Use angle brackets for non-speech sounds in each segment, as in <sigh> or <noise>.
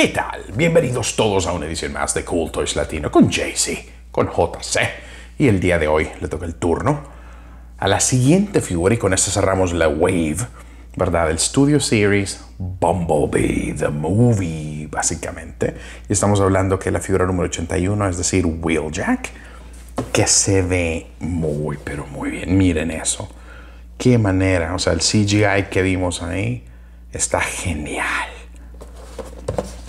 ¿Qué tal? Bienvenidos todos a una edición más de Cool Toys Latino con JC, con JC. Y el día de hoy le toca el turno a la siguiente figura y con esta cerramos la wave, ¿verdad? El Studio Series Bumblebee, The Movie, básicamente. Y estamos hablando que la figura número 81, es decir, Wheeljack, que se ve muy, pero muy bien. Miren eso. Qué manera, o sea, el CGI que vimos ahí está genial.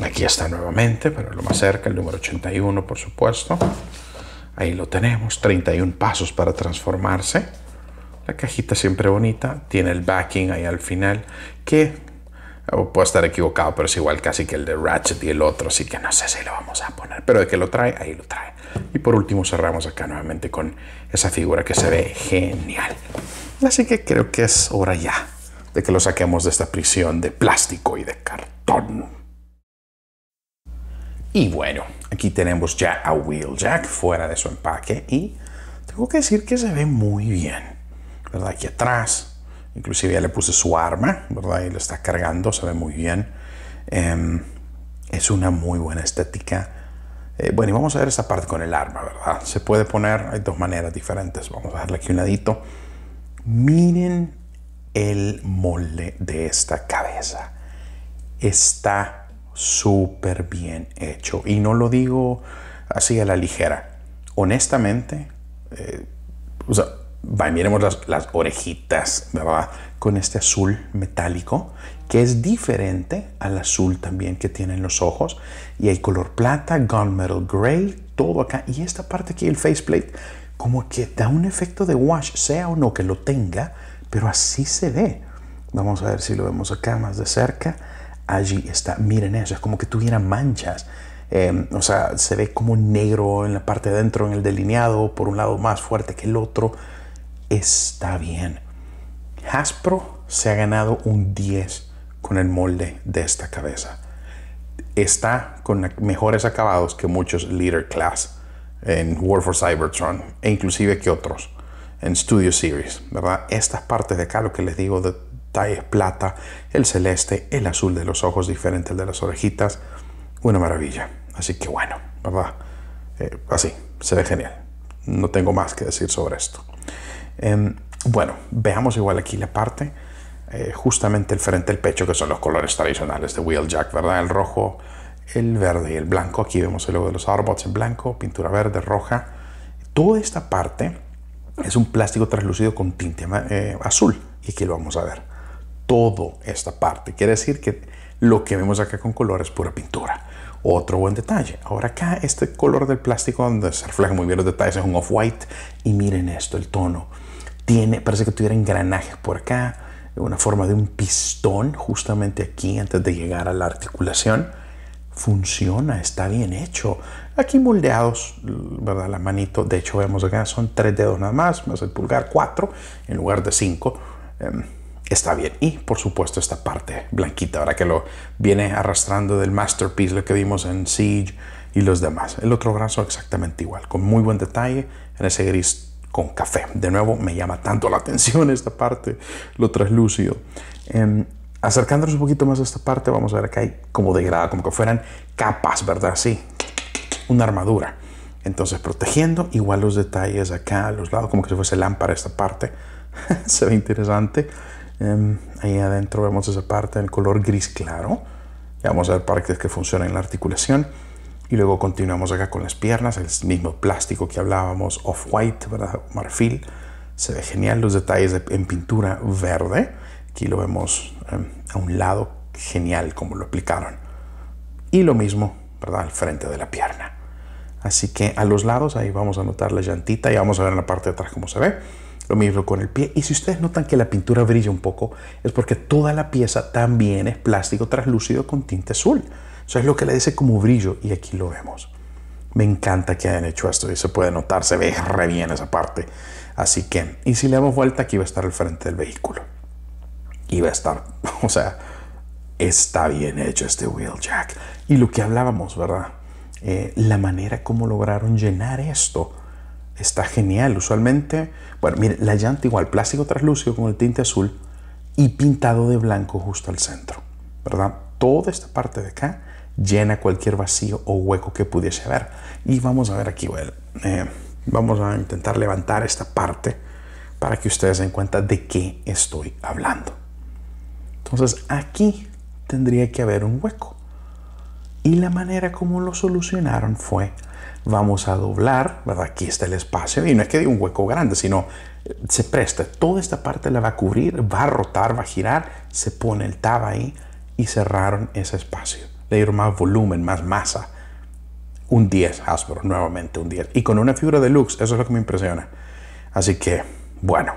Aquí está nuevamente, pero lo más cerca, el número 81, por supuesto. Ahí lo tenemos, 31 pasos para transformarse. La cajita siempre bonita, tiene el backing ahí al final, que puede estar equivocado, pero es igual casi que el de Ratchet y el otro, así que no sé si lo vamos a poner, pero de que lo trae, ahí lo trae. Y por último cerramos acá nuevamente con esa figura que se ve genial. Así que creo que es hora ya de que lo saquemos de esta prisión de plástico y de cartón. Y bueno, aquí tenemos ya a Wheeljack fuera de su empaque y tengo que decir que se ve muy bien, ¿verdad? Aquí atrás, inclusive ya le puse su arma, ¿verdad? Y lo está cargando, se ve muy bien. Em, es una muy buena estética. Eh, bueno, y vamos a ver esta parte con el arma, ¿verdad? Se puede poner, hay dos maneras diferentes. Vamos a darle aquí un ladito. Miren el molde de esta cabeza. Está súper bien hecho. Y no lo digo así a la ligera. Honestamente, eh, o sea, miremos las, las, orejitas, Con este azul metálico, que es diferente al azul también que tienen los ojos. Y hay color plata, gunmetal gray, todo acá. Y esta parte aquí, el faceplate, como que da un efecto de wash, sea o no que lo tenga, pero así se ve. Vamos a ver si lo vemos acá más de cerca allí está. Miren eso, es como que tuviera manchas. Em, o sea, se ve como negro en la parte de adentro, en el delineado, por un lado más fuerte que el otro. Está bien. Hasbro se ha ganado un 10 con el molde de esta cabeza. Está con mejores acabados que muchos Leader Class en world for Cybertron e inclusive que otros en Studio Series, ¿verdad? Estas partes de acá, lo que les digo de es plata, el celeste, el azul de los ojos, diferente al de las orejitas. Una maravilla. Así que bueno, ¿verdad? Eh, así, se ve genial. No tengo más que decir sobre esto. Em, bueno, veamos igual aquí la parte, eh, justamente el frente, el pecho, que son los colores tradicionales de Wheeljack, ¿verdad? El rojo, el verde y el blanco. Aquí vemos el logo de los Autobots en blanco, pintura verde, roja. Toda esta parte es un plástico translúcido con tinte eh, azul. Y aquí lo vamos a ver todo esta parte. Quiere decir que lo que vemos acá con color es pura pintura. Otro buen detalle. Ahora acá este color del plástico donde se reflejan muy bien los detalles es un off-white. Y miren esto, el tono. Tiene, parece que tuviera engranajes por acá, una forma de un pistón justamente aquí antes de llegar a la articulación. Funciona, está bien hecho. Aquí moldeados, ¿verdad? La manito, de hecho vemos acá, son tres dedos nada más, más el pulgar, cuatro, en lugar de cinco. Em, está bien. Y por supuesto esta parte blanquita, ahora que lo viene arrastrando del masterpiece, lo que vimos en Siege y los demás. El otro brazo exactamente igual, con muy buen detalle en ese gris con café. De nuevo, me llama tanto la atención <laughs> esta parte, lo traslúcido. Em, acercándonos un poquito más a esta parte, vamos a ver que hay como degrada, como que fueran capas, ¿verdad? Sí, una armadura. Entonces, protegiendo, igual los detalles acá, a los lados, como que fuese lámpara esta parte. <laughs> Se ve interesante. Em, ahí adentro vemos esa parte en color gris claro. Ya vamos a ver partes que funcionan en la articulación. Y luego continuamos acá con las piernas, el mismo plástico que hablábamos, off-white, verdad marfil. Se ve genial los detalles en pintura verde. Aquí lo vemos em, a un lado, genial como lo aplicaron. Y lo mismo, ¿verdad? Al frente de la pierna. Así que a los lados ahí vamos a notar la llantita y vamos a ver en la parte de atrás cómo se ve. Lo mismo con el pie. Y si ustedes notan que la pintura brilla un poco, es porque toda la pieza también es plástico translúcido con tinte azul. Eso es lo que le dice como brillo y aquí lo vemos. Me encanta que hayan hecho esto y se puede notar, se ve re bien esa parte. Así que, y si le damos vuelta, aquí va a estar el frente del vehículo. Y va a estar, <laughs> o sea, está bien hecho este wheeljack. Y lo que hablábamos, ¿verdad? Eh, la manera como lograron llenar esto está genial. Usualmente, bueno, mire, la llanta igual, plástico traslúcido con el tinte azul y pintado de blanco justo al centro, ¿verdad? Toda esta parte de acá llena cualquier vacío o hueco que pudiese haber. Y vamos a ver aquí, bueno, eh, vamos a intentar levantar esta parte para que ustedes se den cuenta de qué estoy hablando. Entonces aquí tendría que haber un hueco. Y la manera como lo solucionaron fue, vamos a doblar, ¿verdad? Aquí está el espacio y no es que de un hueco grande, sino eh, se presta, toda esta parte la va a cubrir, va a rotar, va a girar, se pone el tab ahí y cerraron ese espacio. Le dieron más volumen, más masa. Un 10 Hasbro, nuevamente un 10. Y con una figura de Lux, eso es lo que me impresiona. Así que, bueno,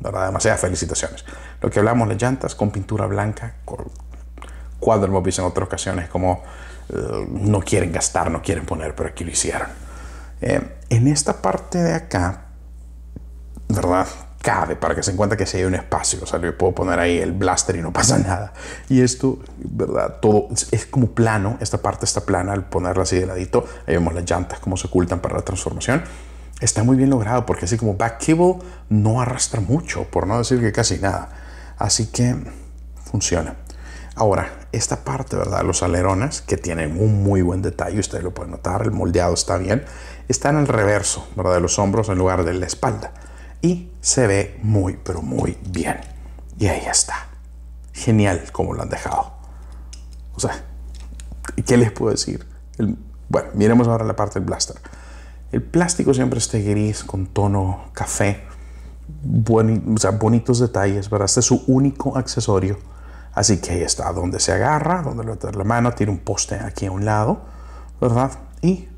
¿verdad? demasiadas felicitaciones. Lo que hablamos, las llantas con pintura blanca, con cuadro, visto en otras ocasiones como eh, no quieren gastar, no quieren poner, pero aquí lo hicieron. Eh, en esta parte de acá, ¿verdad? Cabe para que se encuentre que si hay un espacio, o sea, yo puedo poner ahí el blaster y no <laughs> pasa nada. Y esto, ¿verdad? Todo es como plano, esta parte está plana al ponerla así de ladito. Ahí vemos las llantas como se ocultan para la transformación. Está muy bien logrado porque así como back cable no arrastra mucho, por no decir que casi nada. Así que funciona. Ahora, esta parte, ¿verdad? Los alerones, que tienen un muy buen detalle, ustedes lo pueden notar, el moldeado está bien, está en el reverso, ¿verdad? De los hombros en lugar de la espalda. Y se ve muy, pero muy bien. Y ahí está. Genial como lo han dejado. O sea, ¿qué les puedo decir? bueno, miremos ahora la parte del blaster. El plástico siempre está gris con tono café. o sea, bonitos detalles, ¿verdad? Este es su único accesorio Así que ahí está, donde se agarra, donde le tener la mano, tiene un poste aquí a un lado, ¿verdad? Y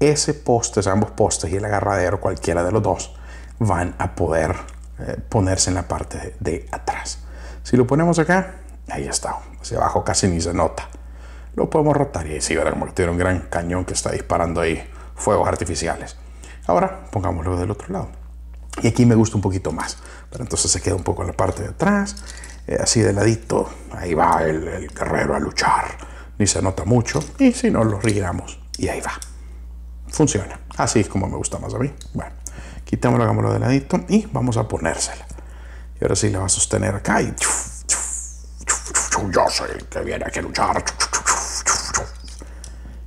ese poste, ambos postes y el agarradero, cualquiera de los dos, van a poder eh, ponerse en la parte de, atrás. Si lo ponemos acá, ahí está, hacia abajo casi ni se nota. Lo podemos rotar y ahí sí, el como tiene un gran cañón que está disparando ahí fuegos artificiales. Ahora pongámoslo del otro lado. Y aquí me gusta un poquito más. Pero entonces se queda un poco en la parte de atrás. Eh, así de ladito, ahí va el, guerrero a luchar, ni se nota mucho, y si no, lo riramos y ahí va. Funciona, así es como me gusta más a mí. Bueno, la hagámoslo de ladito y vamos a ponérsela. Y ahora sí la va a sostener acá y... Yo soy que viene a luchar.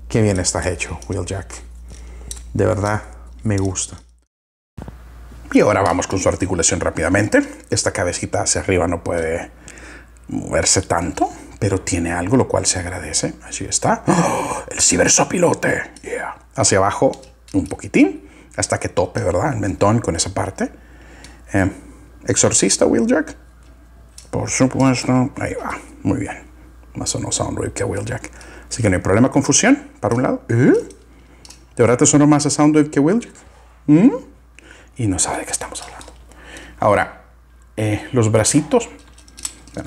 Qué bien estás hecho, Will Jack. De verdad, me gusta. Y ahora vamos con su articulación rápidamente. Esta cabecita hacia arriba no puede moverse tanto, pero tiene algo lo cual se agradece. Así está. ¡Oh! El cibersopilote. Yeah. Hacia abajo un poquitín, hasta que tope, ¿verdad? El mentón con esa parte. Em, exorcista Exorcista, Jack. Por supuesto. Ahí va. Muy bien. Más o no Soundwave que Wheeljack. Así que no hay problema. Confusión, para un lado. ¿Eh? ¿De verdad te sonó más a Soundwave que Wheeljack? ¿Mm? y no sabe de qué estamos hablando. Ahora, eh, los bracitos,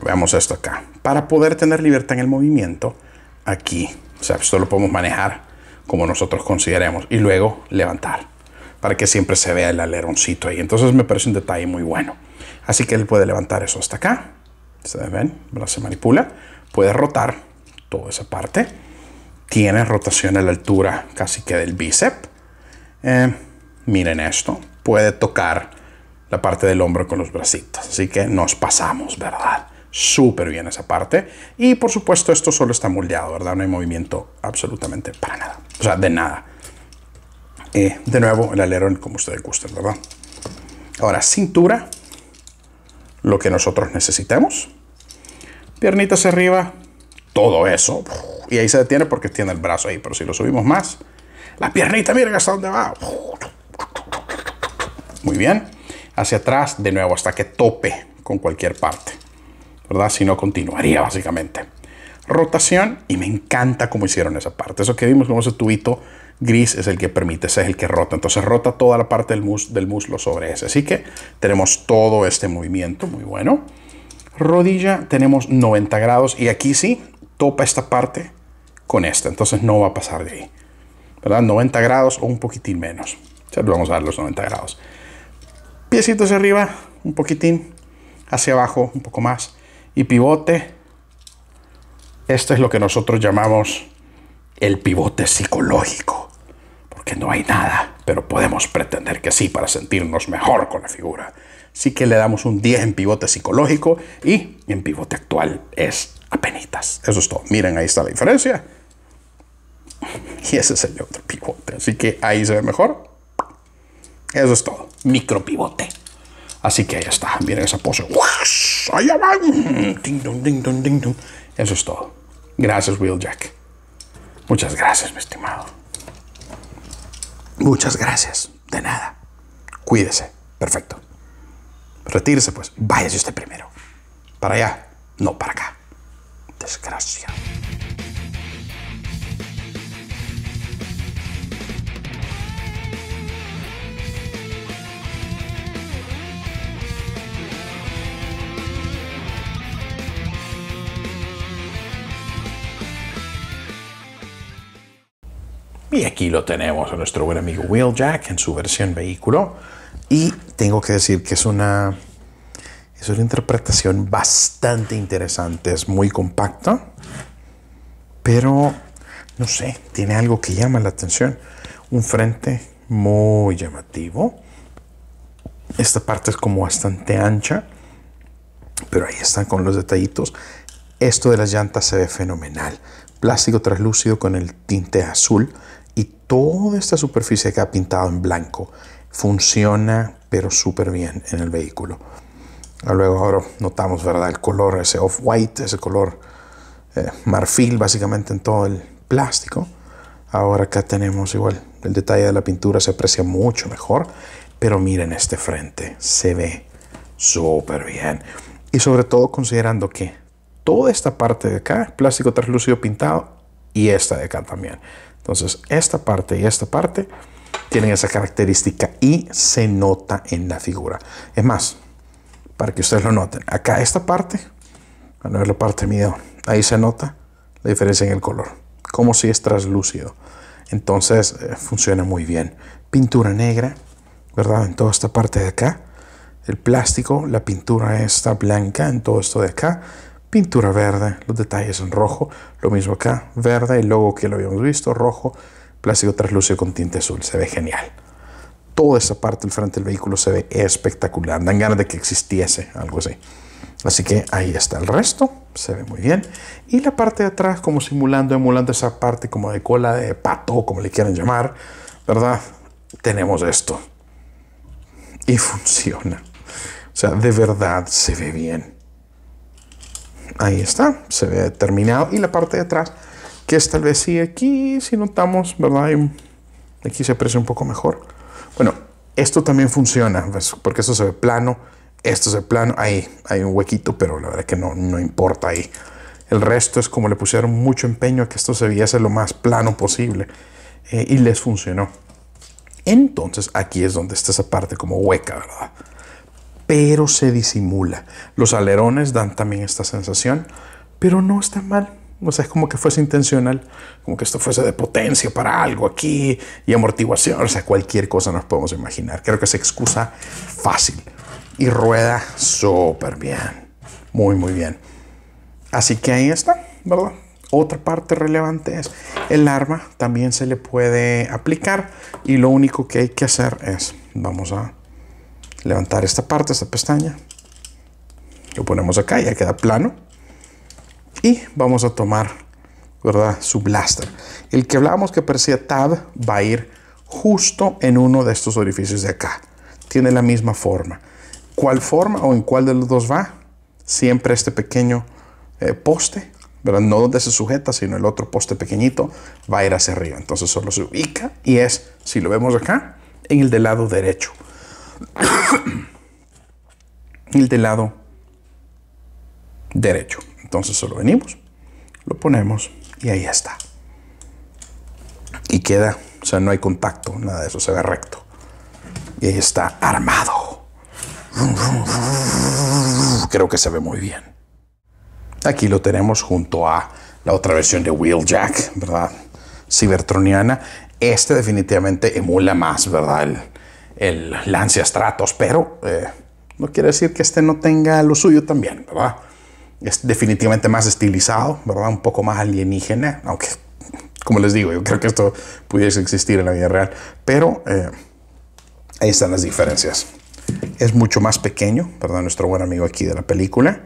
veamos esto acá. Para poder tener libertad en el movimiento, aquí, o sea, esto lo podemos manejar como nosotros consideremos y luego levantar para que siempre se vea el aleroncito ahí. Entonces me parece un detalle muy bueno. Así que él puede levantar eso hasta acá. Ustedes ven, se manipula. Puede rotar toda esa parte. Tiene rotación a la altura casi que del bíceps. Eh, miren esto puede tocar la parte del hombro con los bracitos. Así que nos pasamos, ¿verdad? Súper bien esa parte. Y por supuesto esto solo está moldeado, ¿verdad? No hay movimiento absolutamente para nada. O sea, de nada. Eh, de nuevo, el alerón como ustedes gusten, ¿verdad? Ahora, cintura, lo que nosotros necesitamos Piernitas arriba, todo eso. Y ahí se detiene porque tiene el brazo ahí, pero si lo subimos más, la piernita, miren hasta dónde va. Muy bien. Hacia atrás, de nuevo, hasta que tope con cualquier parte. ¿Verdad? Si no, continuaría básicamente. Rotación, y me encanta cómo hicieron esa parte. Eso que vimos con ese tubito gris es el que permite, ese es el que rota. Entonces rota toda la parte del, muslo sobre ese. Así que tenemos todo este movimiento, muy bueno. Rodilla, tenemos 90 grados y aquí sí, topa esta parte con esta. Entonces no va a pasar de ahí. ¿Verdad? 90 grados o un poquitín menos. ya sea, vamos a dar los 90 grados piecitos arriba, un poquitín hacia abajo, un poco más, y pivote. Esto es lo que nosotros llamamos el pivote psicológico, porque no hay nada, pero podemos pretender que sí para sentirnos mejor con la figura. Así que le damos un 10 en pivote psicológico y en pivote actual es apenitas. Eso es todo. Miren, ahí está la diferencia. <laughs> Y ese es el otro pivote. Así que ahí se ve mejor. Eso es todo. pivote. Así que ahí está. Miren esa pose. Allá va. Eso es todo. Gracias, Jack. Muchas gracias, mi estimado. Muchas gracias. De nada. Cuídese. Perfecto. Retírese, pues. Váyase usted primero. Para allá, no para acá. Desgracia. Y aquí lo tenemos a nuestro buen amigo Jack en su versión vehículo. Y tengo que decir que es una, es una interpretación bastante interesante. Es muy compacta, pero no sé, tiene algo que llama la atención. Un frente muy llamativo. Esta parte es como bastante ancha, pero ahí están con los detallitos. Esto de las llantas se ve fenomenal. Plástico translúcido con el tinte azul y toda esta superficie que ha pintado en blanco funciona pero súper bien en el vehículo. Ah, luego ahora notamos, ¿verdad? El color, ese off-white, ese color eh, marfil básicamente en todo el plástico. Ahora acá tenemos igual, el detalle de la pintura se aprecia mucho mejor, pero miren este frente, se ve súper bien. Y sobre todo considerando que toda esta parte de acá plástico traslúcido pintado y esta de acá también. Entonces, esta parte y esta parte tienen esa característica y se nota en la figura. Es más, para que ustedes lo noten, acá esta parte, bueno, es la parte mía, ahí se nota la diferencia en el color, como si es translúcido. Entonces, eh, funciona muy bien. Pintura negra, ¿verdad? En toda esta parte de acá. El plástico, la pintura está blanca en todo esto de acá pintura verde, los detalles en rojo, lo mismo acá, verde, el logo que lo habíamos visto, rojo, plástico traslúcido con tinte azul, se ve genial. Toda esa parte del frente del vehículo se ve espectacular, dan ganas de que existiese algo así. Así que ahí está el resto, se ve muy bien. Y la parte de atrás como simulando, emulando esa parte como de cola de pato, como le quieran llamar, ¿verdad? Tenemos esto. Y funciona. O sea, de verdad se ve bien. Ahí está, se ve terminado. Y la parte de atrás, que es tal vez sí aquí, si notamos, ¿verdad? Aquí se aprecia un poco mejor. Bueno, esto también funciona, pues, porque esto se ve plano, esto se ve plano. Ahí hay un huequito, pero la verdad que no, importa ahí. El resto es como le pusieron mucho empeño a que esto se viese lo más plano posible. Eh, y les funcionó. Entonces aquí es donde está esa parte como hueca, ¿verdad? pero se disimula. Los alerones dan también esta sensación, pero no está mal. O sea, es como que fuese intencional, como que esto fuese de potencia para algo aquí y amortiguación. O sea, cualquier cosa nos podemos imaginar. Creo que se excusa fácil y rueda súper bien. Muy, muy bien. Así que ahí está, ¿verdad? Otra parte relevante es el arma también se le puede aplicar y lo único que hay que hacer es, vamos a levantar esta parte, esta pestaña. Lo ponemos acá, ya queda plano. Y vamos a tomar, ¿verdad? Su blaster. El que hablábamos que parecía tab va a ir justo en uno de estos orificios de acá. Tiene la misma forma. ¿Cuál forma o en cuál de los dos va? Siempre este pequeño eh, poste, ¿verdad? No donde se sujeta, sino el otro poste pequeñito va a ir hacia arriba. Entonces solo se ubica y es, si lo vemos acá, en el del lado derecho. <coughs> el del lado derecho. Entonces solo venimos, lo ponemos y ahí está. Y queda, o sea, no hay contacto, nada de eso, se ve recto. Y ahí está armado. Creo que se ve muy bien. Aquí lo tenemos junto a la otra versión de Wheeljack, ¿verdad? Cibertroniana. Este definitivamente emula más, ¿verdad? el Lancia Stratos, pero eh, no quiere decir que este no tenga lo suyo también, ¿verdad? Es definitivamente más estilizado, ¿verdad? Un poco más alienígena, aunque, como les digo, yo creo que esto pudiese existir en la vida real, pero eh, ahí están las diferencias. Es mucho más pequeño, ¿verdad? Nuestro buen amigo aquí de la película.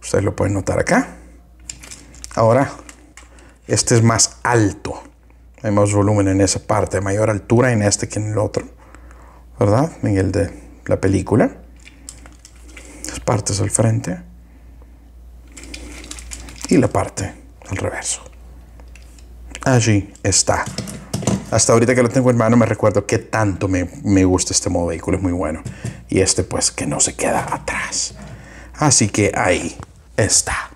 Ustedes lo pueden notar acá. Ahora, este es más alto. Hay más volumen en esa parte, mayor altura en este que en el otro. ¿verdad? Miguel de la película. Las partes al frente y la parte al reverso. Allí está. Hasta ahorita que lo tengo en mano me recuerdo que tanto me, me gusta este modo vehículo, es muy bueno. Y este pues que no se queda atrás. Así que ahí está.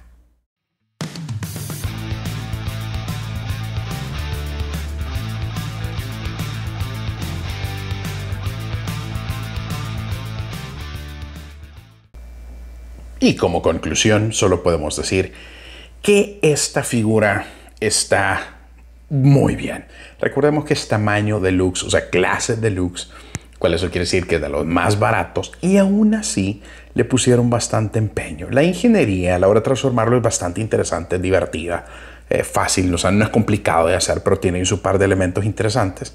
Y como conclusión, solo podemos decir que esta figura está muy bien. Recordemos que es tamaño deluxe, o sea, clase deluxe, cual eso quiere decir que es de los más baratos, y aún así le pusieron bastante empeño. La ingeniería a la hora de transformarlo es bastante interesante, divertida, eh, fácil, o sea, no es complicado de hacer, pero tiene su par de elementos interesantes.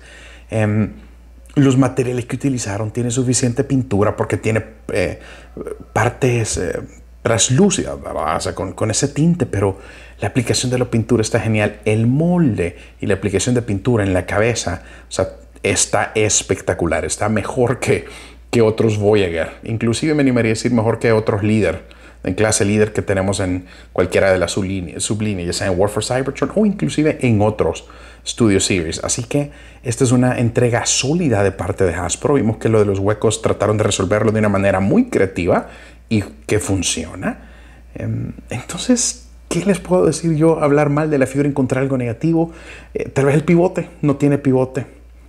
Em, los materiales que utilizaron, tienen suficiente pintura porque tiene eh, partes eh, traslúcidas translúcidas, con, ese tinte, pero la aplicación de la pintura está genial. El molde y la aplicación de pintura en la cabeza, o sea, está espectacular, está mejor que, que otros Voyager. Inclusive me animaría a decir mejor que otros líderes en clase líder que tenemos en cualquiera de las sublíneas, ya sea en War for Cybertron o inclusive en otros Studio Series. Así que esta es una entrega sólida de parte de Hasbro. Vimos que lo de los huecos trataron de resolverlo de una manera muy creativa y que funciona. Em, entonces, ¿qué les puedo decir yo? Hablar mal de la figura, encontrar algo negativo. Eh, tal vez el pivote no tiene pivote.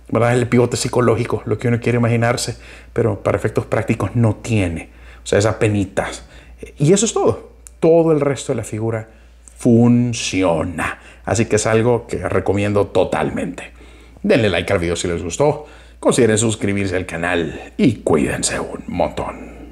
¿verdad? El pivote psicológico, lo que uno quiere imaginarse, pero para efectos prácticos no tiene. O sea, esas penitas, y eso es todo. Todo el resto de la figura funciona. Así que es algo que recomiendo totalmente. Denle like al video si les gustó, consideren suscribirse al canal y cuídense un montón.